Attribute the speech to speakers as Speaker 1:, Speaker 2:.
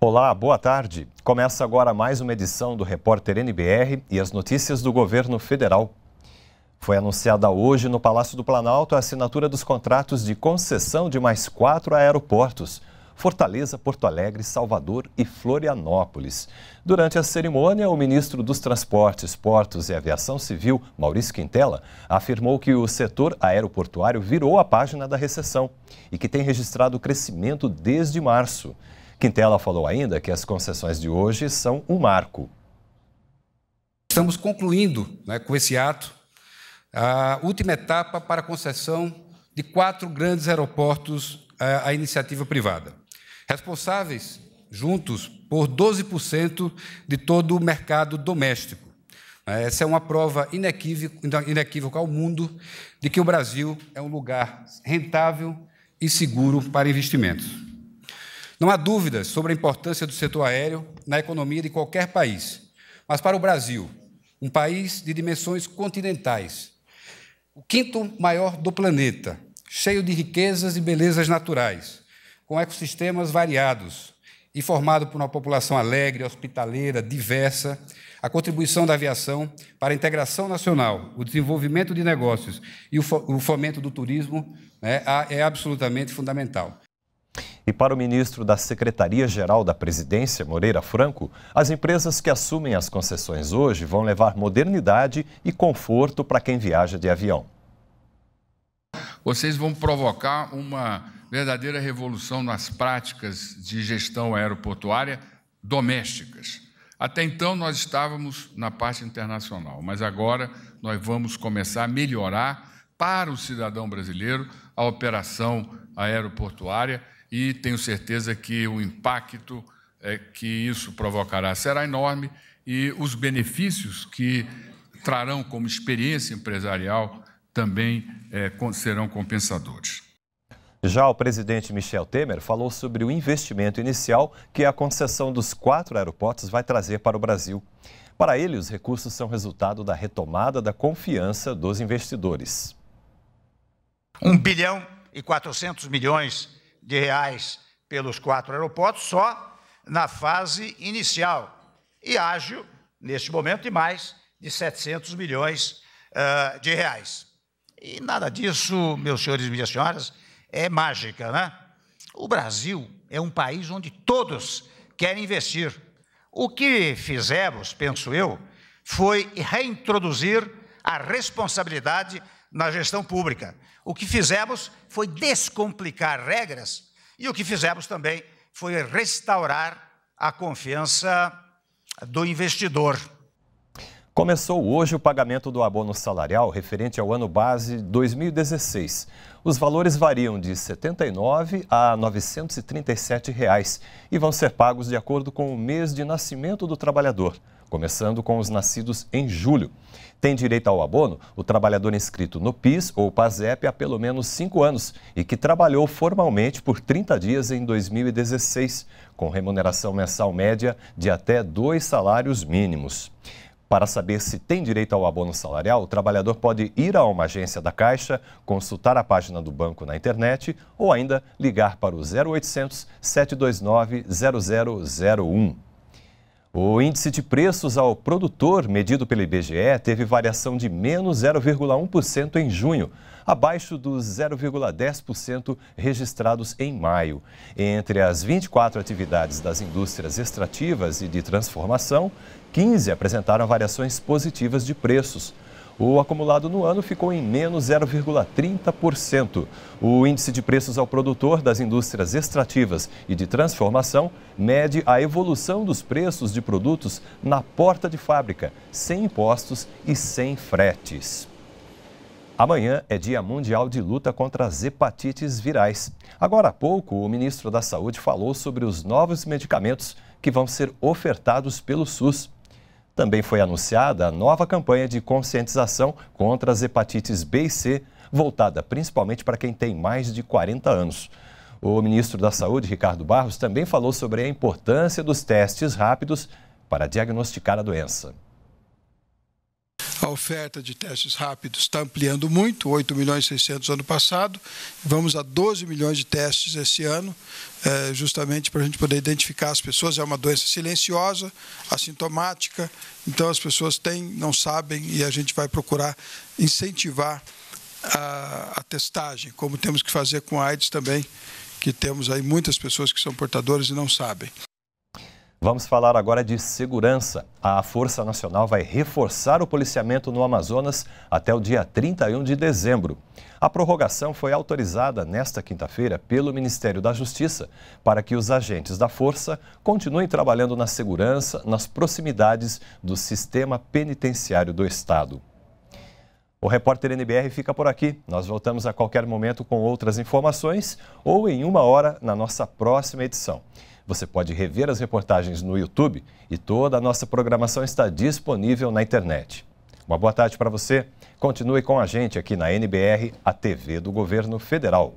Speaker 1: Olá, boa tarde. Começa agora mais uma edição do Repórter NBR e as notícias do governo federal. Foi anunciada hoje no Palácio do Planalto a assinatura dos contratos de concessão de mais quatro aeroportos. Fortaleza, Porto Alegre, Salvador e Florianópolis. Durante a cerimônia, o ministro dos Transportes, Portos e Aviação Civil, Maurício Quintela, afirmou que o setor aeroportuário virou a página da recessão e que tem registrado crescimento desde março. Quintela falou ainda que as concessões de hoje são um marco. Estamos concluindo né, com esse ato
Speaker 2: a última etapa para a concessão de quatro grandes aeroportos eh, à iniciativa privada responsáveis juntos por 12% de todo o mercado doméstico. É, essa é uma prova inequívoca, inequívoca ao mundo de que o Brasil é um lugar rentável e seguro para investimentos. Não há dúvidas sobre a importância do setor aéreo na economia de qualquer país, mas para o Brasil, um país de dimensões continentais, o quinto maior do planeta, cheio de riquezas e belezas naturais, com ecossistemas variados e formado por uma população alegre, hospitaleira, diversa, a contribuição da aviação para a integração nacional, o desenvolvimento de negócios e o fomento do turismo né, é absolutamente
Speaker 1: fundamental. E para o ministro da Secretaria-Geral da Presidência, Moreira Franco, as empresas que assumem as concessões hoje vão levar modernidade e conforto para quem viaja de avião.
Speaker 2: Vocês vão provocar uma verdadeira revolução nas práticas de gestão aeroportuária domésticas. Até então, nós estávamos na parte internacional, mas agora nós vamos começar a melhorar para o cidadão brasileiro a operação aeroportuária e tenho certeza que o impacto é, que isso provocará será enorme e os benefícios que trarão como experiência empresarial também é, serão compensadores.
Speaker 1: Já o presidente Michel Temer falou sobre o investimento inicial que a concessão dos quatro aeroportos vai trazer para o Brasil. Para ele, os recursos são resultado da retomada da confiança dos investidores.
Speaker 3: 1 bilhão e 400 milhões de reais pelos quatro aeroportos só na fase inicial. E ágil, neste momento, de mais de 700 milhões uh, de reais. E nada disso, meus senhores e minhas senhoras, é mágica, né? O Brasil é um país onde todos querem investir. O que fizemos, penso eu, foi reintroduzir a responsabilidade na gestão pública. O que fizemos foi descomplicar regras e o que fizemos também foi restaurar a confiança
Speaker 1: do investidor. Começou hoje o pagamento do abono salarial referente ao ano base 2016. Os valores variam de R$ 79 a R$ 937 reais e vão ser pagos de acordo com o mês de nascimento do trabalhador, começando com os nascidos em julho. Tem direito ao abono o trabalhador inscrito no PIS ou PASEP há pelo menos cinco anos e que trabalhou formalmente por 30 dias em 2016, com remuneração mensal média de até dois salários mínimos. Para saber se tem direito ao abono salarial, o trabalhador pode ir a uma agência da Caixa, consultar a página do banco na internet ou ainda ligar para o 0800 729 0001. O índice de preços ao produtor, medido pelo IBGE, teve variação de menos 0,1% em junho, abaixo dos 0,10% registrados em maio. Entre as 24 atividades das indústrias extrativas e de transformação, 15 apresentaram variações positivas de preços. O acumulado no ano ficou em menos 0,30%. O índice de preços ao produtor das indústrias extrativas e de transformação mede a evolução dos preços de produtos na porta de fábrica, sem impostos e sem fretes. Amanhã é Dia Mundial de Luta contra as Hepatites Virais. Agora há pouco, o ministro da Saúde falou sobre os novos medicamentos que vão ser ofertados pelo SUS. Também foi anunciada a nova campanha de conscientização contra as hepatites B e C, voltada principalmente para quem tem mais de 40 anos. O ministro da Saúde, Ricardo Barros, também falou sobre a importância dos testes rápidos para diagnosticar a doença.
Speaker 2: A oferta de testes rápidos está ampliando muito, 8 milhões e 600 ano passado. Vamos a 12 milhões de testes esse ano, eh, justamente para a gente poder identificar as pessoas. É uma doença silenciosa, assintomática, então as pessoas têm, não sabem, e a gente vai procurar incentivar a, a testagem, como temos que fazer com a AIDS também, que temos aí muitas pessoas que são portadoras e não sabem.
Speaker 1: Vamos falar agora de segurança. A Força Nacional vai reforçar o policiamento no Amazonas até o dia 31 de dezembro. A prorrogação foi autorizada nesta quinta-feira pelo Ministério da Justiça para que os agentes da Força continuem trabalhando na segurança nas proximidades do sistema penitenciário do Estado. O repórter NBR fica por aqui. Nós voltamos a qualquer momento com outras informações ou em uma hora na nossa próxima edição. Você pode rever as reportagens no YouTube e toda a nossa programação está disponível na internet. Uma boa tarde para você. Continue com a gente aqui na NBR, a TV do Governo Federal.